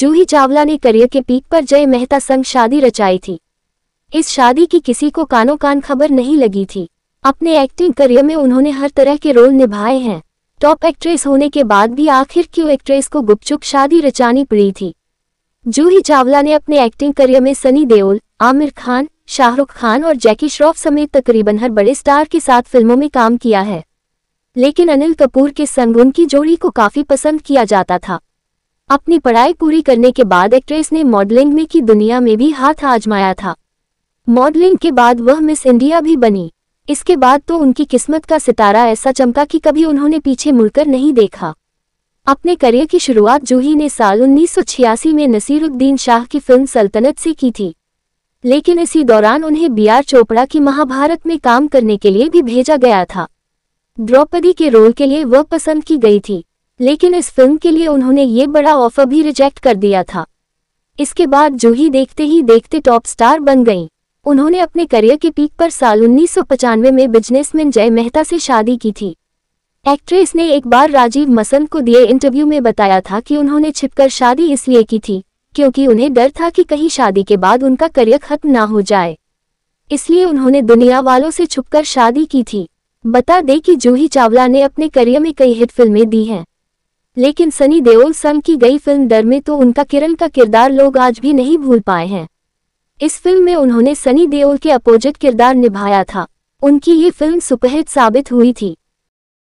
जूही चावला ने करियर के पीक पर जय मेहता संग शादी रचाई थी इस शादी की किसी को कानों कान खबर नहीं लगी थी अपने एक्टिंग करियर में उन्होंने हर तरह के रोल निभाए हैं टॉप एक्ट्रेस होने के बाद भी आखिर क्यों एक्ट्रेस को गुपचुप शादी रचानी पड़ी थी जूही चावला ने अपने एक्टिंग करियर में सनी देओल आमिर खान शाहरुख खान और जैकी श्रॉफ समेत तकरीबन हर बड़े स्टार के साथ फिल्मों में काम किया है लेकिन अनिल कपूर के संग उनकी जोड़ी को काफी पसंद किया जाता था अपनी पढ़ाई पूरी करने के बाद एक्ट्रेस ने मॉडलिंग में की दुनिया में भी हाथ आजमाया था मॉडलिंग के बाद वह मिस इंडिया भी बनी इसके बाद तो उनकी किस्मत का सितारा ऐसा चमका कि कभी उन्होंने पीछे मुड़कर नहीं देखा अपने करियर की शुरुआत जूही ने साल उन्नीस में नसीरुद्दीन शाह की फिल्म सल्तनत से की थी लेकिन इसी दौरान उन्हें बी आर चोपड़ा की महाभारत में काम करने के लिए भी भेजा गया था द्रौपदी के रोल के लिए वह पसंद की गई थी लेकिन इस फिल्म के लिए उन्होंने ये बड़ा ऑफर भी रिजेक्ट कर दिया था इसके बाद जूही देखते ही देखते टॉप स्टार बन गईं उन्होंने अपने करियर के पीक पर साल उन्नीस में बिजनेसमैन जय मेहता से शादी की थी एक्ट्रेस ने एक बार राजीव मसंद को दिए इंटरव्यू में बताया था कि उन्होंने छिपकर शादी इसलिए की थी क्योंकि उन्हें डर था कि कहीं शादी के बाद उनका करियर खत्म ना हो जाए इसलिए उन्होंने दुनिया वालों से छुपकर शादी की थी बता दें कि जूही चावला ने अपने करियर में कई हिट फिल्में दी हैं लेकिन सनी देओल संग की गई फिल्म डर में तो उनका किरण का किरदार लोग आज भी नहीं भूल पाए हैं इस फिल्म में उन्होंने सनी देओल के अपोजिट किरदार निभाया था उनकी ये फिल्म सुपरहिट साबित हुई थी